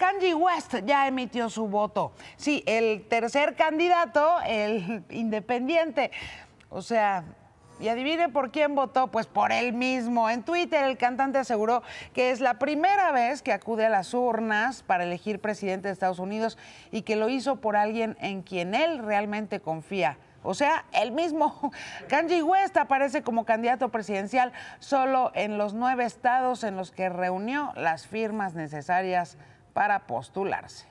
Kanye West ya emitió su voto. Sí, el tercer candidato, el independiente. O sea, y adivine por quién votó, pues por él mismo. En Twitter el cantante aseguró que es la primera vez que acude a las urnas para elegir presidente de Estados Unidos y que lo hizo por alguien en quien él realmente confía. O sea, el mismo Kanji West aparece como candidato presidencial solo en los nueve estados en los que reunió las firmas necesarias para postularse.